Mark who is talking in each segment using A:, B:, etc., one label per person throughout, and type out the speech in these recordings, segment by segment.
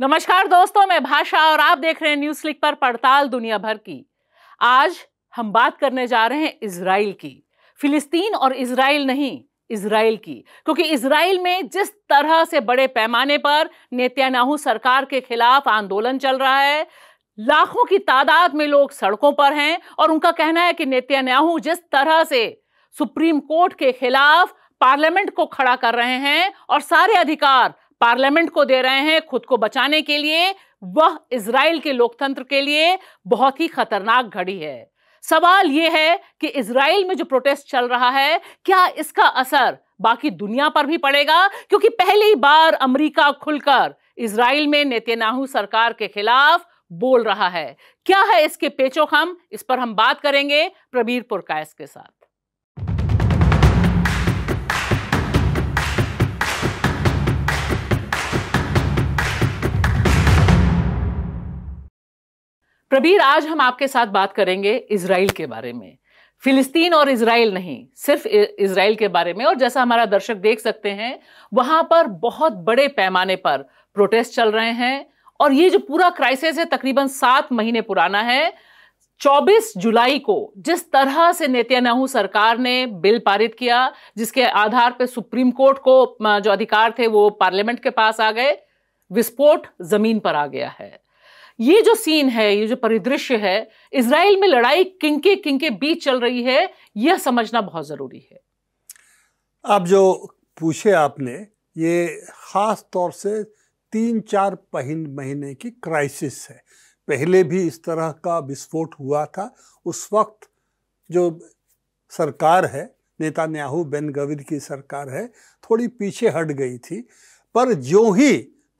A: नमस्कार दोस्तों मैं भाषा और आप देख रहे हैं न्यूज क्लिक पर पड़ताल दुनिया भर की आज हम बात करने जा रहे हैं इसराइल की फिलिस्तीन और इसराइल नहीं इसराइल की क्योंकि इसराइल में जिस तरह से बड़े पैमाने पर नेत्यानाहू सरकार के खिलाफ आंदोलन चल रहा है लाखों की तादाद में लोग सड़कों पर हैं और उनका कहना है कि नेत्यानाहू जिस तरह से सुप्रीम कोर्ट के खिलाफ पार्लियामेंट को खड़ा कर रहे हैं और सारे अधिकार पार्लियामेंट को दे रहे हैं खुद को बचाने के लिए वह इसराइल के लोकतंत्र के लिए बहुत ही खतरनाक घड़ी है सवाल यह है कि इसराइल में जो प्रोटेस्ट चल रहा है क्या इसका असर बाकी दुनिया पर भी पड़ेगा क्योंकि पहली बार अमेरिका खुलकर इसराइल में नेतन्याहू सरकार के खिलाफ बोल रहा है क्या है इसके पेचोखम इस पर हम बात करेंगे प्रबीर पुरकायस के साथ प्रबीर आज हम आपके साथ बात करेंगे इसराइल के बारे में फिलिस्तीन और इसराइल नहीं सिर्फ इसराइल के बारे में और जैसा हमारा दर्शक देख सकते हैं वहां पर बहुत बड़े पैमाने पर प्रोटेस्ट चल रहे हैं और ये जो पूरा क्राइसिस है तकरीबन सात महीने पुराना है 24 जुलाई को जिस तरह से नेतन्याहू सरकार ने बिल पारित किया जिसके आधार पर सुप्रीम कोर्ट को जो अधिकार थे वो पार्लियामेंट के पास आ गए विस्फोट जमीन पर आ गया है ये जो सीन है ये जो परिदृश्य है इसराइल में लड़ाई किनके किनके बीच चल रही है यह समझना बहुत ज़रूरी है
B: आप जो पूछे आपने ये ख़ास तौर से तीन चार पहन महीने की क्राइसिस है पहले भी इस तरह का विस्फोट हुआ था उस वक्त जो सरकार है नेतान्याहू बेन गविद की सरकार है थोड़ी पीछे हट गई थी पर जो ही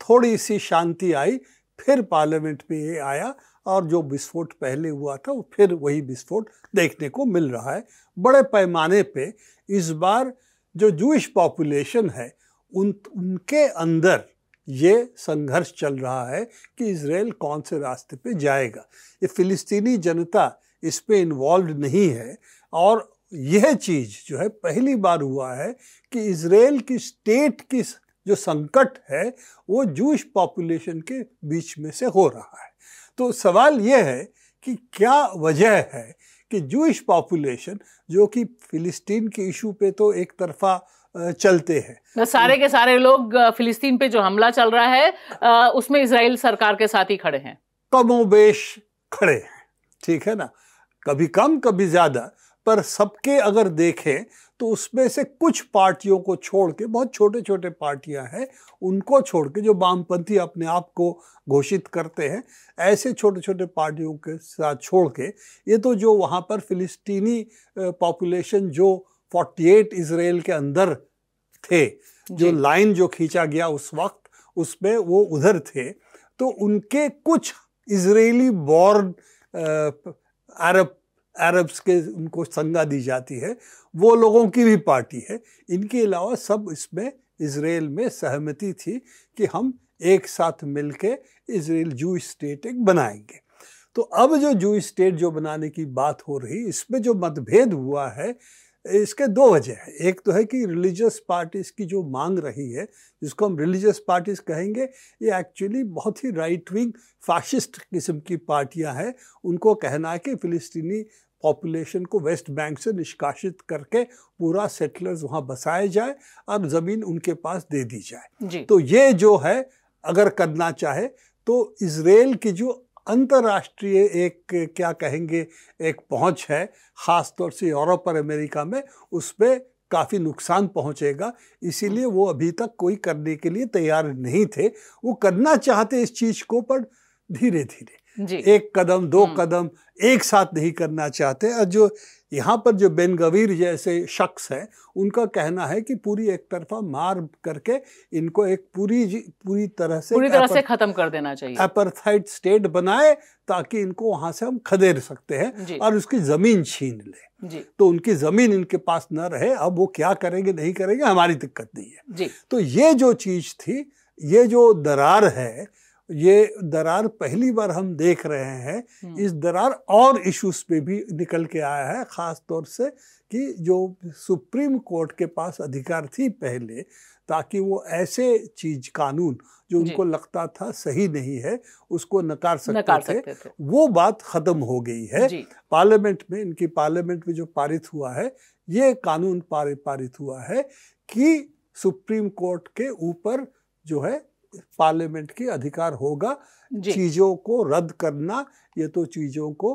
B: थोड़ी सी शांति आई फिर पार्लियामेंट में ये आया और जो विस्फोट पहले हुआ था वो फिर वही विस्फोट देखने को मिल रहा है बड़े पैमाने पे इस बार जो जूश पॉपुलेशन है उन उनके अंदर ये संघर्ष चल रहा है कि इसराइल कौन से रास्ते पे जाएगा ये फिलिस्तीनी जनता इस पर इन्वॉल्व नहीं है और यह चीज़ जो है पहली बार हुआ है कि इसराइल की स्टेट की जो संकट है वो जूश पॉपुलेशन के बीच में से हो रहा है तो सवाल ये है कि क्या वजह है कि जूश पॉपुलेशन जो कि फिलिस्तीन के इशू पे तो एक तरफा चलते
A: हैं सारे के सारे लोग फिलिस्तीन पे जो हमला चल रहा है उसमें इसराइल सरकार के साथ ही खड़े हैं
B: कमोबेश खड़े हैं ठीक है ना कभी कम कभी ज़्यादा पर सबके अगर देखें तो उसमें से कुछ पार्टियों को छोड़ के बहुत छोटे छोटे पार्टियां हैं उनको छोड़ के जो वामपंथी अपने आप को घोषित करते हैं ऐसे छोटे छोटे पार्टियों के साथ छोड़ के ये तो जो वहाँ पर फिलिस्तीनी पॉपुलेशन जो 48 इसराइल के अंदर थे जो लाइन जो खींचा गया उस वक्त उसमें वो उधर थे तो उनके कुछ इसराइली बॉर्न अरब अरब्स के उनको संगा दी जाती है वो लोगों की भी पार्टी है इनके अलावा सब इसमें इसराइल में सहमति थी कि हम एक साथ मिल के इसराइल जू स्टेट एक बनाएंगे तो अब जो जू स्टेट जो बनाने की बात हो रही इसमें जो मतभेद हुआ है इसके दो वजह है एक तो है कि रिलीजियस पार्टीज़ की जो मांग रही है जिसको हम रिलीजियस पार्टीज़ कहेंगे ये एक्चुअली बहुत ही राइट विंग फाशिस्ट किस्म की पार्टियां हैं उनको कहना है कि फ़िलिस्तीनी पॉपुलेशन को वेस्ट बैंक से निष्कासित करके पूरा सेटलर्स वहाँ बसाए जाए और ज़मीन उनके पास दे दी जाए तो ये जो है अगर करना चाहे तो इसराइल की जो अंतर्राष्ट्रीय एक क्या कहेंगे एक पहुंच है ख़ास तौर से यूरोप और अमेरिका में उस पर काफ़ी नुकसान पहुंचेगा इसीलिए वो अभी तक कोई करने के लिए तैयार नहीं थे वो करना चाहते इस चीज़ को पर धीरे धीरे एक कदम दो हम्म। कदम एक साथ नहीं करना चाहते और जो यहाँ पर जो बेन गवीर जैसे शख्स हैं उनका कहना है कि पूरी एक तरफा मार करके इनको एक पूरी पूरी तरह से पूरी तरह से खत्म
A: कर देना चाहिए
B: अपरथाइट स्टेट बनाए ताकि इनको वहां से हम खदेड़ सकते हैं और उसकी ज़मीन छीन ले तो उनकी ज़मीन इनके पास न रहे अब वो क्या करेंगे नहीं करेंगे हमारी दिक्कत नहीं है तो ये जो चीज़ थी ये जो दरार है ये दरार पहली बार हम देख रहे हैं हम्म। इस दरार और इश्यूज पे भी निकल के आया है ख़ास तौर से कि जो सुप्रीम कोर्ट के पास अधिकार थी पहले ताकि वो ऐसे चीज कानून जो उनको लगता था सही नहीं है उसको नकार सकते, नकार थे, थे वो बात खत्म हो गई है पार्लियामेंट में इनकी पार्लियामेंट में जो पारित हुआ है ये कानून पारित हुआ है कि सुप्रीम कोर्ट के ऊपर जो है पार्लियामेंट के अधिकार होगा चीज़ों को रद्द करना ये तो चीज़ों को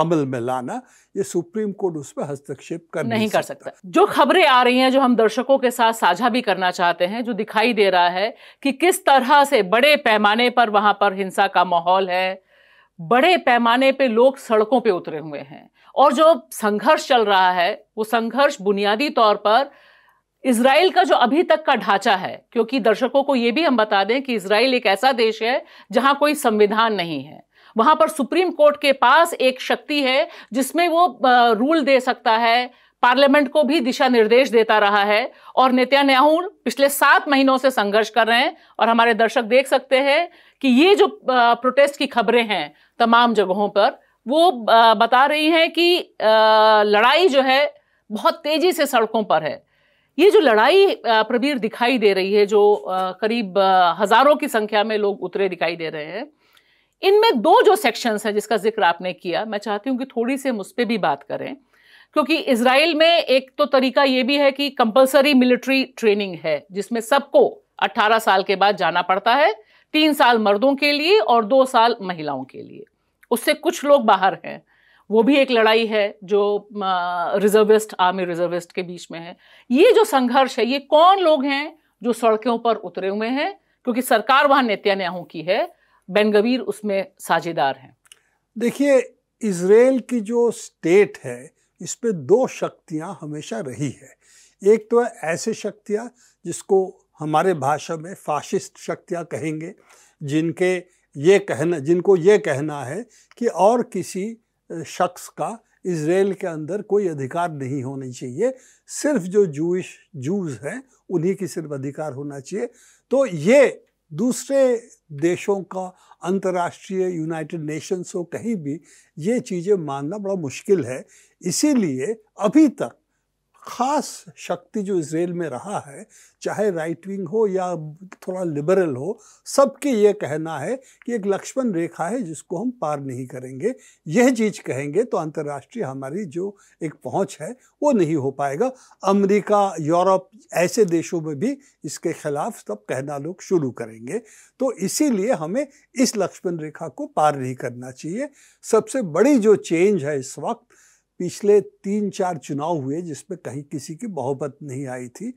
B: अमल में लाना ये सुप्रीम कोर्ट उस पर हस्तक्षेप कर नहीं, नहीं कर सकता जो
A: खबरें आ रही हैं जो हम दर्शकों के साथ साझा भी करना चाहते हैं जो दिखाई दे रहा है कि किस तरह से बड़े पैमाने पर वहां पर हिंसा का माहौल है बड़े पैमाने पे लोग सड़कों पे उतरे हुए हैं और जो संघर्ष चल रहा है वो संघर्ष बुनियादी तौर पर इसराइल का जो अभी तक का ढांचा है क्योंकि दर्शकों को ये भी हम बता दें कि इसराइल एक ऐसा देश है जहां कोई संविधान नहीं है वहां पर सुप्रीम कोर्ट के पास एक शक्ति है जिसमें वो रूल दे सकता है पार्लियामेंट को भी दिशा निर्देश देता रहा है और नेत्यान्याहू पिछले सात महीनों से संघर्ष कर रहे हैं और हमारे दर्शक देख सकते हैं कि ये जो प्रोटेस्ट की खबरें हैं तमाम जगहों पर वो बता रही हैं कि लड़ाई जो है बहुत तेजी से सड़कों पर है ये जो लड़ाई प्रबीर दिखाई दे रही है जो करीब हजारों की संख्या में लोग उतरे दिखाई दे रहे हैं इनमें दो जो सेक्शंस हैं जिसका जिक्र आपने किया मैं चाहती हूँ कि थोड़ी सी हम उस पर भी बात करें क्योंकि इसराइल में एक तो तरीका ये भी है कि कंपलसरी मिलिट्री ट्रेनिंग है जिसमें सबको 18 साल के बाद जाना पड़ता है तीन साल मर्दों के लिए और दो साल महिलाओं के लिए उससे कुछ लोग बाहर हैं वो भी एक लड़ाई है जो रिजर्विस्ट आर्मी रिजर्विस्ट के बीच में है ये जो संघर्ष है ये कौन लोग हैं जो सड़कों पर उतरे हुए हैं क्योंकि सरकार वहाँ नेत्यान्याहू की है बेनगवीर उसमें साझेदार हैं
B: देखिए इसराइल की जो स्टेट है इस पर दो शक्तियाँ हमेशा रही है एक तो है ऐसे शक्तियाँ जिसको हमारे भाषा में फाशिस्ट शक्तियाँ कहेंगे जिनके ये कहना जिनको ये कहना है कि और किसी शख्स का इसराइल के अंदर कोई अधिकार नहीं होना चाहिए सिर्फ जो जूश जूज हैं उन्हीं की सिर्फ अधिकार होना चाहिए तो ये दूसरे देशों का अंतर्राष्ट्रीय यूनाइटेड नेशंस हो कहीं भी ये चीज़ें मानना बड़ा मुश्किल है इसीलिए अभी तक ख़ास शक्ति जो इसराइल में रहा है चाहे राइट विंग हो या थोड़ा लिबरल हो सबके ये कहना है कि एक लक्ष्मण रेखा है जिसको हम पार नहीं करेंगे यह चीज़ कहेंगे तो अंतर्राष्ट्रीय हमारी जो एक पहुंच है वो नहीं हो पाएगा अमेरिका यूरोप ऐसे देशों में भी इसके खिलाफ सब कहना लोग शुरू करेंगे तो इसीलिए हमें इस लक्ष्मण रेखा को पार नहीं करना चाहिए सबसे बड़ी जो चेंज है इस वक्त पिछले तीन चार चुनाव हुए जिसमें कहीं किसी की बहुमत नहीं आई थी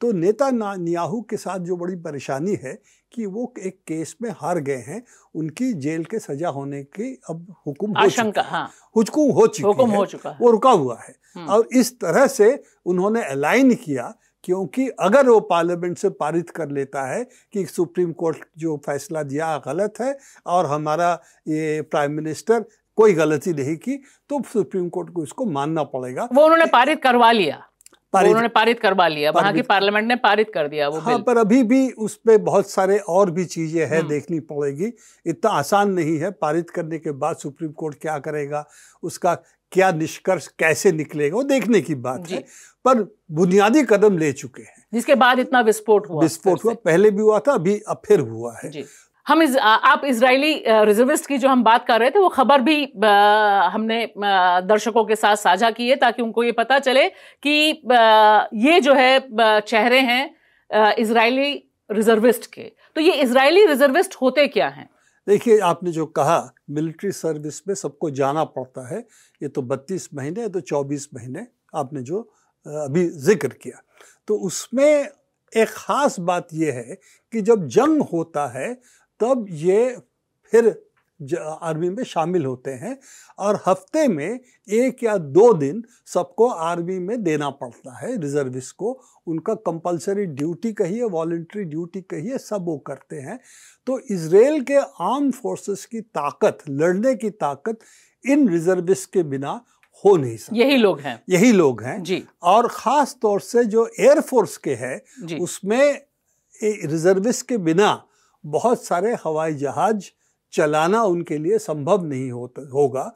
B: तो नेता नियाहू के साथ जो बड़ी परेशानी है कि वो एक केस में हार गए हैं उनकी जेल के सजा होने की अब हुकुम चुका हाँ हुकुम हो चुकी हुकुम हो चुका है वो रुका हुआ है हम्म। और इस तरह से उन्होंने अलाइन किया क्योंकि अगर वो पार्लियामेंट से पारित कर लेता है कि सुप्रीम कोर्ट जो फैसला दिया गलत है और हमारा ये प्राइम मिनिस्टर कोई गलती नहीं की तो सुप्रीम कोर्ट को इसको मानना पड़ेगा
A: वो उन्होंने पारित करवा लिया उन्होंने पारित करवा लिया वहां की पार्लियामेंट ने पारित कर दिया वो हाँ बिल।
B: पर अभी भी उस पर बहुत सारे और भी चीजें हैं हम्म। देखनी पड़ेगी इतना आसान नहीं है पारित करने के बाद सुप्रीम कोर्ट क्या करेगा उसका क्या निष्कर्ष कैसे निकलेगा वो देखने की बात है पर बुनियादी कदम ले चुके हैं
A: जिसके बाद इतना विस्फोट हुआ विस्फोट
B: हुआ पहले भी हुआ था अभी अब फिर हुआ
A: है हम इस आप इसराइली रिजर्विस्ट की जो हम बात कर रहे थे वो खबर भी हमने दर्शकों के साथ साझा की है ताकि उनको ये पता चले कि ये जो है चेहरे हैं इसराइली रिजर्विस्ट के तो ये इसराइली रिजर्विस्ट होते क्या हैं
B: देखिए आपने जो कहा मिलिट्री सर्विस में सबको जाना पड़ता है ये तो 32 महीने तो 24 महीने आपने जो अभी जिक्र किया तो उसमें एक ख़ास बात यह है कि जब जंग होता है तब ये फिर आर्मी में शामिल होते हैं और हफ्ते में एक या दो दिन सबको आर्मी में देना पड़ता है रिजर्विस को उनका कंपलसरी ड्यूटी कहिए वॉल्ट्री ड्यूटी कहिए सब वो करते हैं तो इसराइल के आर्म फोर्सेस की ताकत लड़ने की ताकत इन रिज़र्विस के बिना हो नहीं सकता
A: यही लोग हैं
B: यही लोग हैं जी और ख़ास तौर से जो एयरफोर्स के है उसमें रिज़र्विस के बिना बहुत सारे हवाई जहाज़ चलाना उनके लिए संभव नहीं होता होगा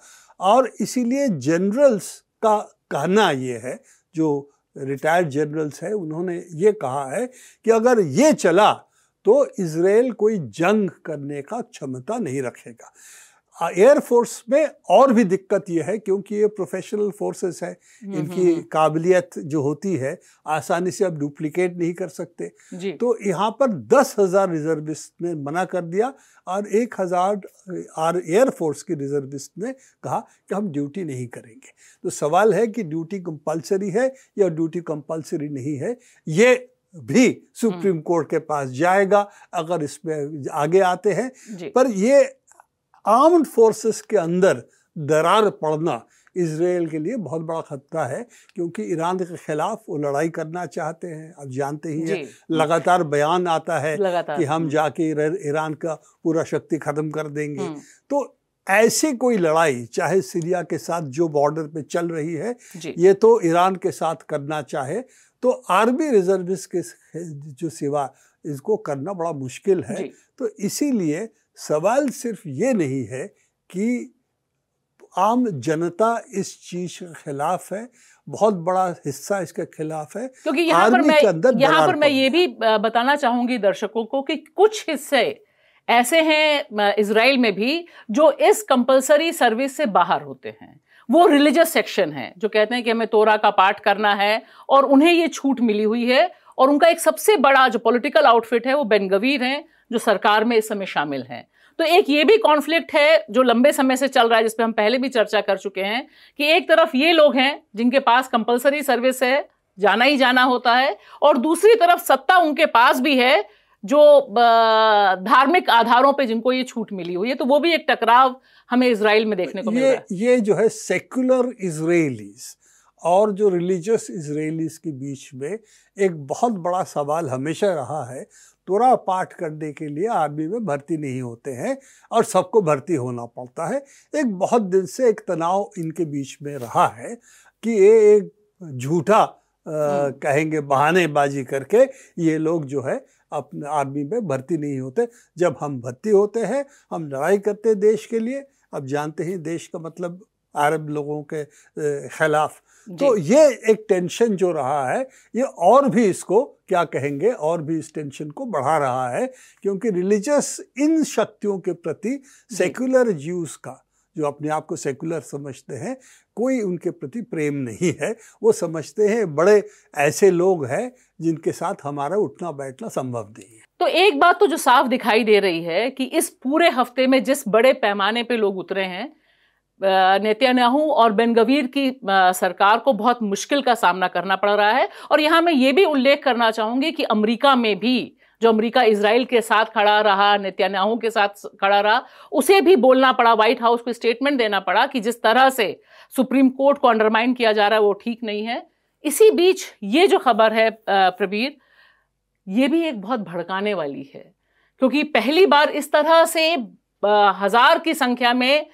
B: और इसीलिए जनरल्स का कहना ये है जो रिटायर्ड जनरल्स है उन्होंने ये कहा है कि अगर ये चला तो इसराइल कोई जंग करने का क्षमता नहीं रखेगा एयरफोर्स में और भी दिक्कत यह है क्योंकि ये प्रोफेशनल फोर्सेस है इनकी हम्म, हम्म। काबिलियत जो होती है आसानी से आप डुप्लीकेट नहीं कर सकते तो यहाँ पर दस हज़ार रिजर्विस्ट ने मना कर दिया और एक हज़ार आर एयरफोर्स की रिजर्विस्ट ने कहा कि हम ड्यूटी नहीं करेंगे तो सवाल है कि ड्यूटी कंपलसरी है या ड्यूटी कंपलसरी नहीं है ये भी सुप्रीम हम्म। कोर्ट के पास जाएगा अगर इसमें आगे आते हैं पर ये आर्म्ड फोर्सेस के अंदर दरार पड़ना इसराइल के लिए बहुत बड़ा ख़तरा है क्योंकि ईरान के ख़िलाफ़ वो लड़ाई करना चाहते हैं आप जानते ही हैं लगातार बयान आता है कि हम जाके ईरान का पूरा शक्ति ख़त्म कर देंगे हम्म। तो ऐसी कोई लड़ाई चाहे सीरिया के साथ जो बॉर्डर पे चल रही है ये तो ईरान के साथ करना चाहे तो आर्मी रिजर्विस्ट के जो सिवा इसको करना बड़ा मुश्किल है तो इसीलिए सवाल सिर्फ ये नहीं है कि आम जनता इस चीज के खिलाफ है बहुत बड़ा हिस्सा इसके खिलाफ है क्योंकि यहाँ पर मैं यहाँ पर मैं
A: ये भी बताना चाहूंगी दर्शकों को कि कुछ हिस्से ऐसे हैं इसराइल में भी जो इस कंपलसरी सर्विस से बाहर होते हैं वो रिलीजियस सेक्शन है जो कहते हैं कि हमें तोरा का पाठ करना है और उन्हें ये छूट मिली हुई है और उनका एक सबसे बड़ा जो पॉलिटिकल आउटफिट है वो बेनगवीर हैं जो सरकार में इस समय शामिल हैं तो एक ये भी कॉन्फ्लिक्ट है जो लंबे समय से चल रहा है जिसपे हम पहले भी चर्चा कर चुके हैं कि एक तरफ ये लोग हैं जिनके पास कंपलसरी सर्विस है जाना ही जाना होता है और दूसरी तरफ सत्ता उनके पास भी है जो धार्मिक आधारों पे जिनको ये छूट मिली हुई है तो वो भी एक टकराव हमें इसराइल में देखने को मिल रहा है
B: ये जो है सेक्युलर इसराइलीज़ और जो रिलीजियस इसराइलीज के बीच में एक बहुत बड़ा सवाल हमेशा रहा है तुरा पाठ करने के लिए आर्मी में भर्ती नहीं होते हैं और सबको भर्ती होना पड़ता है एक बहुत दिन से एक तनाव इनके बीच में रहा है कि ये एक झूठा हम्म। कहेंगे बहानेबाजी करके ये लोग जो है अपने आर्मी में भर्ती नहीं होते जब हम भर्ती होते हैं हम लड़ाई करते देश के लिए अब जानते हैं देश का मतलब अरब लोगों के खिलाफ तो ये एक टेंशन जो रहा है ये और भी इसको क्या कहेंगे और भी इस टेंशन को बढ़ा रहा है क्योंकि रिलीजियस इन शक्तियों के प्रति सेक्युलर ज्यूज का जो अपने आप को सेकुलर समझते हैं कोई उनके प्रति प्रेम नहीं है वो समझते हैं बड़े ऐसे लोग हैं जिनके साथ हमारा उठना बैठना संभव नहीं
A: है तो एक बात तो जो साफ दिखाई दे रही है कि इस पूरे हफ्ते में जिस बड़े पैमाने पे लोग उतरे हैं नेतन्याहू और बेनगवीर की सरकार को बहुत मुश्किल का सामना करना पड़ रहा है और यहाँ मैं ये भी उल्लेख करना चाहूँगी कि अमेरिका में भी जो अमेरिका इसराइल के साथ खड़ा रहा नेतन्याहू के साथ खड़ा रहा उसे भी बोलना पड़ा व्हाइट हाउस को स्टेटमेंट देना पड़ा कि जिस तरह से सुप्रीम कोर्ट को अंडरमाइन किया जा रहा है वो ठीक नहीं है इसी बीच ये जो खबर है प्रवीर ये भी एक बहुत भड़काने वाली है क्योंकि पहली बार इस तरह से हजार की संख्या में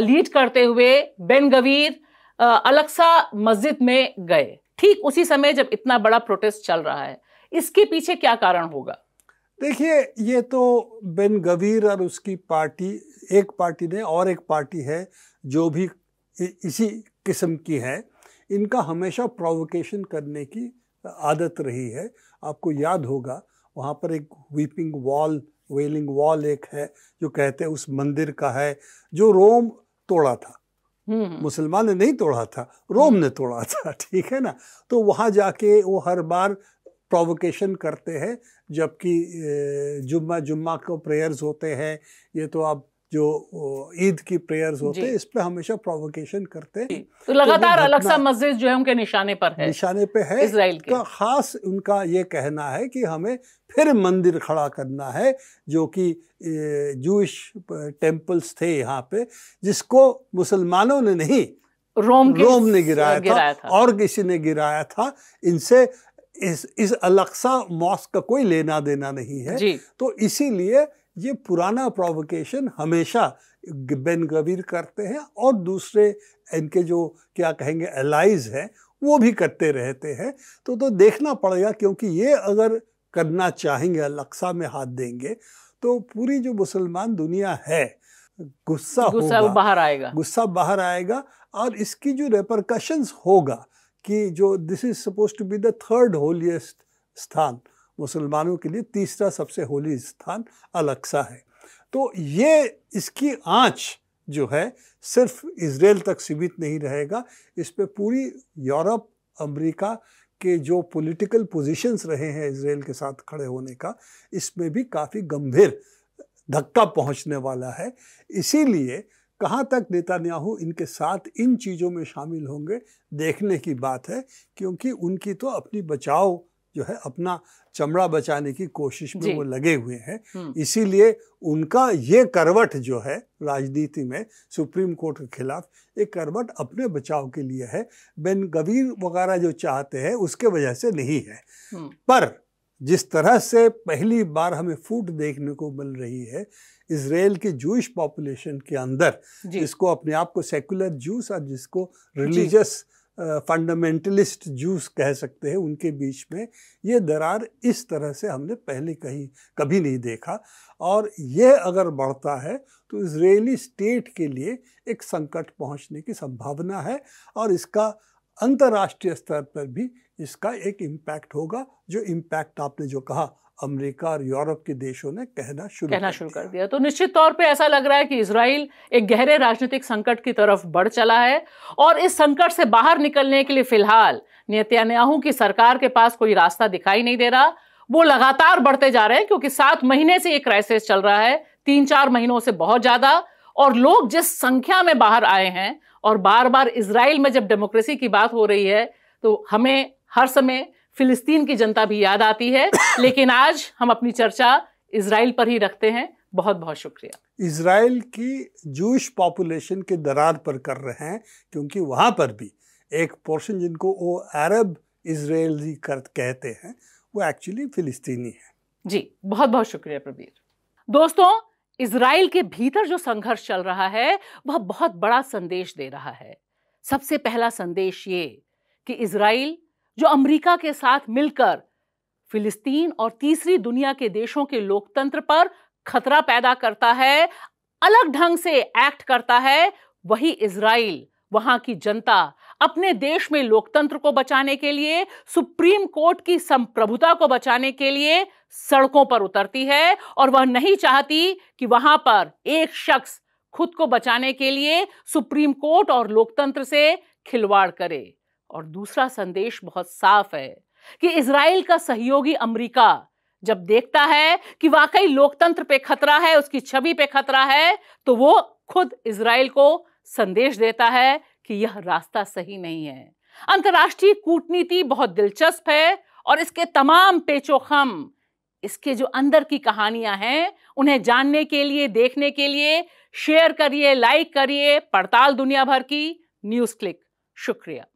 A: लीड करते हुए बेनगवीर गवीर अलक्सा मस्जिद में गए ठीक उसी समय जब इतना बड़ा प्रोटेस्ट चल रहा है इसके पीछे क्या कारण होगा
B: देखिए ये तो बेन गवीर और उसकी पार्टी एक पार्टी ने और एक पार्टी है जो भी इसी किस्म की है इनका हमेशा प्रोवोकेशन करने की आदत रही है आपको याद होगा वहाँ पर एक वीपिंग वॉल वेलिंग वॉल एक है जो कहते हैं उस मंदिर का है जो रोम तोड़ा था हम्म। मुसलमान ने नहीं तोड़ा था रोम ने तोड़ा था ठीक है ना तो वहाँ जाके वो हर बार प्रोवोकेशन करते हैं जबकि जुम्मा जुम्मा को प्रेयर्स होते हैं ये तो आप जो ईद की प्रेयर्स होते हैं इस पे हमेशा प्रोवोकेशन करते
A: हैं तो लगातार तो अलक्सा मस्जिद जो है उनके निशाने पर है निशाने पे है इसराइल
B: का खास उनका ये कहना है कि हमें फिर मंदिर खड़ा करना है जो कि जूश टेम्पल्स थे यहाँ पे जिसको मुसलमानों ने नहीं रोम रोम ने गिराया, गिराया था, था और किसी ने गिराया था इनसे इस इस अलक्सा मॉस्क का कोई लेना देना नहीं है तो इसीलिए ये पुराना प्रोवोकेशन हमेशा बेन गबीर करते हैं और दूसरे इनके जो क्या कहेंगे एलाइज हैं वो भी करते रहते हैं तो तो देखना पड़ेगा क्योंकि ये अगर करना चाहेंगे अलक्सा में हाथ देंगे तो पूरी जो मुसलमान दुनिया है गुस्सा होगा बाहर आएगा गुस्सा बाहर आएगा और इसकी जो रेपरकशंस होगा कि जो this is suppose to be the third holiest स्थान मुसलमानों के लिए तीसरा सबसे होली स्थान अलक्सा है तो ये इसकी आँच जो है सिर्फ इसराइल तक सीमित नहीं रहेगा इस पर पूरी यूरोप अमेरिका के जो पॉलिटिकल पोजीशंस रहे हैं इसराइल के साथ खड़े होने का इसमें भी काफ़ी गंभीर धक्का पहुंचने वाला है इसीलिए कहाँ तक नेतान्याहू इनके साथ इन चीज़ों में शामिल होंगे देखने की बात है क्योंकि उनकी तो अपनी बचाव जो है अपना चमड़ा बचाने की कोशिश में वो लगे हुए हैं हम्म। इसीलिए उनका ये करवट जो है राजनीति में सुप्रीम कोर्ट के खिलाफ ये करवट अपने बचाव के लिए है बेन गवीर वगैरह जो चाहते हैं उसके वजह से नहीं है हम्म। पर जिस तरह से पहली बार हमें फूट देखने को मिल रही है इसराइल की जूश पॉपुलेशन के अंदर जिसको अपने आप को सेकुलर जूस और जिसको रिलीजियस फंडामेंटलिस्ट जूस कह सकते हैं उनके बीच में ये दरार इस तरह से हमने पहले कहीं कभी नहीं देखा और यह अगर बढ़ता है तो इसराइली स्टेट के लिए एक संकट पहुंचने की संभावना है और इसका अंतर्राष्ट्रीय स्तर पर भी इसका एक इम्पैक्ट होगा जो इम्पैक्ट आपने जो कहा अमेरिका और यूरोप के देशों ने कहना शुरू कहना शुरू
A: कर दिया तो निश्चित तौर पे ऐसा लग रहा है कि इसराइल एक गहरे राजनीतिक संकट की तरफ बढ़ चला है और इस संकट से बाहर निकलने के लिए फिलहाल नेतन्याहू की सरकार के पास कोई रास्ता दिखाई नहीं दे रहा वो लगातार बढ़ते जा रहे हैं क्योंकि सात महीने से ये क्राइसिस चल रहा है तीन चार महीनों से बहुत ज़्यादा और लोग जिस संख्या में बाहर आए हैं और बार बार इसराइल में जब डेमोक्रेसी की बात हो रही है तो हमें हर समय फिलिस्तीन की जनता भी याद आती है लेकिन आज हम अपनी चर्चा इसराइल पर ही रखते हैं बहुत बहुत शुक्रिया
B: इसराइल की जूश पॉपुलेशन के दरार पर कर रहे हैं क्योंकि वहाँ पर भी एक पोर्शन जिनको वो अरब इसराइल कर कहते हैं
A: वो एक्चुअली फिलिस्तीनी है जी बहुत बहुत शुक्रिया प्रबीर दोस्तों इसराइल के भीतर जो संघर्ष चल रहा है वह बहुत बड़ा संदेश दे रहा है सबसे पहला संदेश ये कि इसराइल जो अमेरिका के साथ मिलकर फिलिस्तीन और तीसरी दुनिया के देशों के लोकतंत्र पर खतरा पैदा करता है अलग ढंग से एक्ट करता है वही इसराइल वहां की जनता अपने देश में लोकतंत्र को बचाने के लिए सुप्रीम कोर्ट की संप्रभुता को बचाने के लिए सड़कों पर उतरती है और वह नहीं चाहती कि वहां पर एक शख्स खुद को बचाने के लिए सुप्रीम कोर्ट और लोकतंत्र से खिलवाड़ करे और दूसरा संदेश बहुत साफ है कि इसराइल का सहयोगी अमेरिका जब देखता है कि वाकई लोकतंत्र पे खतरा है उसकी छवि पे खतरा है तो वो खुद इसराइल को संदेश देता है कि यह रास्ता सही नहीं है अंतर्राष्ट्रीय कूटनीति बहुत दिलचस्प है और इसके तमाम पेचोखम इसके जो अंदर की कहानियां हैं उन्हें जानने के लिए देखने के लिए शेयर करिए लाइक करिए पड़ताल दुनिया भर की न्यूज़ क्लिक शुक्रिया